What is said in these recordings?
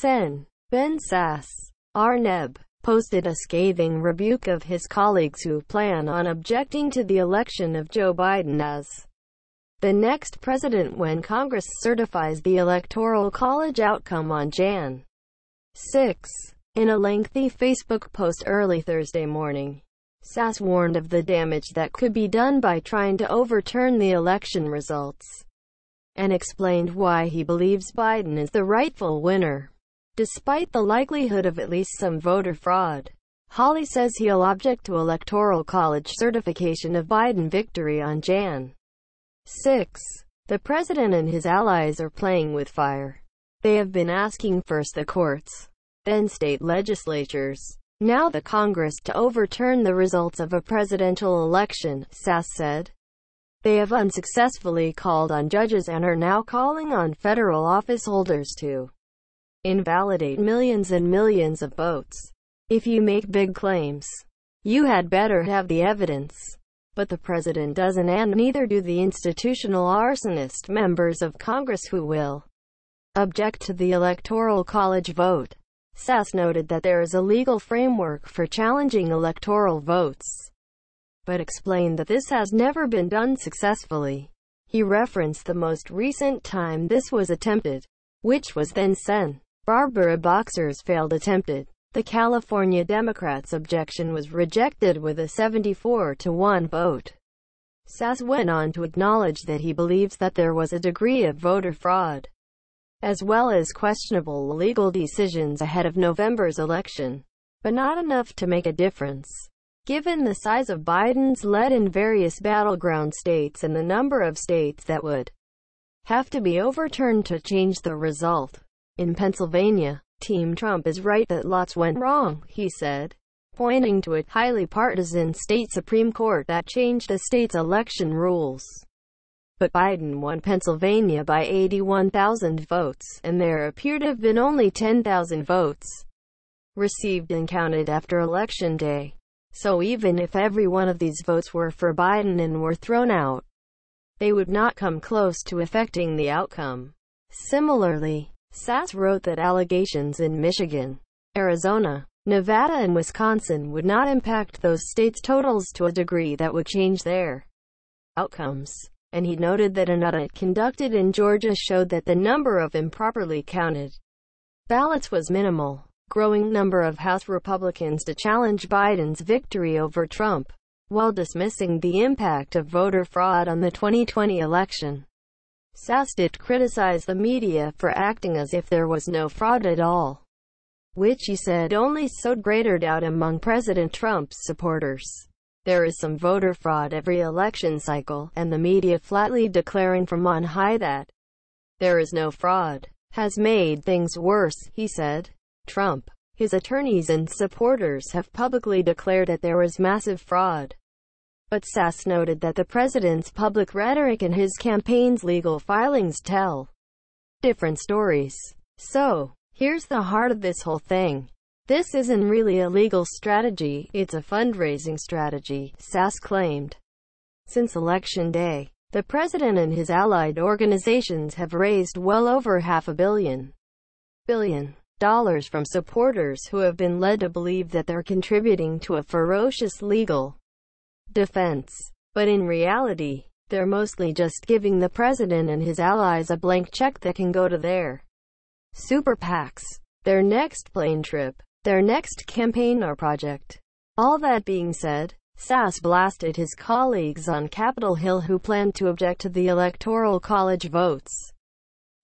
Sen Ben Sass Arneb posted a scathing rebuke of his colleagues who plan on objecting to the election of Joe Biden as the next president when Congress certifies the Electoral College outcome on Jan. 6. In a lengthy Facebook post early Thursday morning, Sass warned of the damage that could be done by trying to overturn the election results and explained why he believes Biden is the rightful winner despite the likelihood of at least some voter fraud. Holly says he'll object to Electoral College certification of Biden victory on Jan. 6. The president and his allies are playing with fire. They have been asking first the courts, then state legislatures, now the Congress to overturn the results of a presidential election, Sass said. They have unsuccessfully called on judges and are now calling on federal office holders to invalidate millions and millions of votes. If you make big claims, you had better have the evidence. But the president doesn't and neither do the institutional arsonist members of Congress who will object to the Electoral College vote. Sass noted that there is a legal framework for challenging electoral votes, but explained that this has never been done successfully. He referenced the most recent time this was attempted, which was then Sen. Barbara Boxer's failed attempt at the California Democrats' objection was rejected with a 74-to-1 vote. Sass went on to acknowledge that he believes that there was a degree of voter fraud, as well as questionable legal decisions ahead of November's election, but not enough to make a difference. Given the size of Biden's lead in various battleground states and the number of states that would have to be overturned to change the result, in Pennsylvania, Team Trump is right that lots went wrong, he said, pointing to a highly partisan state Supreme Court that changed the state's election rules. But Biden won Pennsylvania by 81,000 votes, and there appear to have been only 10,000 votes received and counted after Election Day. So even if every one of these votes were for Biden and were thrown out, they would not come close to affecting the outcome. Similarly, Sass wrote that allegations in Michigan, Arizona, Nevada and Wisconsin would not impact those states' totals to a degree that would change their outcomes. And he noted that an audit conducted in Georgia showed that the number of improperly counted ballots was minimal. Growing number of House Republicans to challenge Biden's victory over Trump, while dismissing the impact of voter fraud on the 2020 election. Sastit criticized the media for acting as if there was no fraud at all, which he said only sowed greater doubt among President Trump's supporters. There is some voter fraud every election cycle, and the media flatly declaring from on high that there is no fraud has made things worse, he said. Trump, his attorneys and supporters have publicly declared that there is massive fraud. But Sass noted that the president's public rhetoric and his campaign's legal filings tell different stories. So, here's the heart of this whole thing. This isn't really a legal strategy, it's a fundraising strategy, Sass claimed. Since Election Day, the president and his allied organizations have raised well over half a billion billion dollars from supporters who have been led to believe that they're contributing to a ferocious legal defense. But in reality, they're mostly just giving the president and his allies a blank check that can go to their super PACs, their next plane trip, their next campaign or project. All that being said, Sass blasted his colleagues on Capitol Hill who planned to object to the Electoral College votes,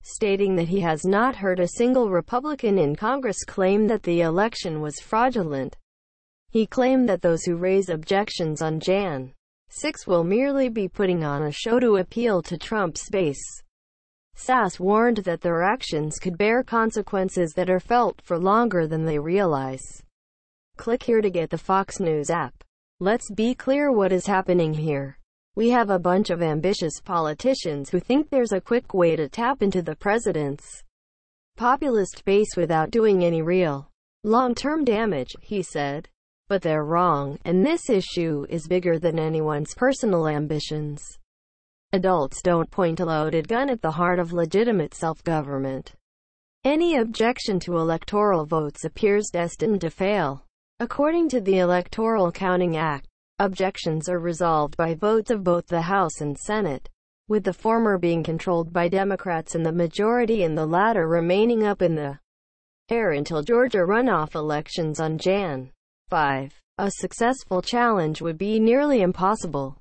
stating that he has not heard a single Republican in Congress claim that the election was fraudulent. He claimed that those who raise objections on Jan. 6 will merely be putting on a show to appeal to Trump's base. Sass warned that their actions could bear consequences that are felt for longer than they realize. Click here to get the Fox News app. Let's be clear what is happening here. We have a bunch of ambitious politicians who think there's a quick way to tap into the president's populist base without doing any real long-term damage, he said. But they're wrong, and this issue is bigger than anyone's personal ambitions. Adults don't point a loaded gun at the heart of legitimate self-government. Any objection to electoral votes appears destined to fail. According to the Electoral Counting Act, objections are resolved by votes of both the House and Senate, with the former being controlled by Democrats and the majority and the latter remaining up in the air until Georgia runoff elections on Jan. 5. A successful challenge would be nearly impossible.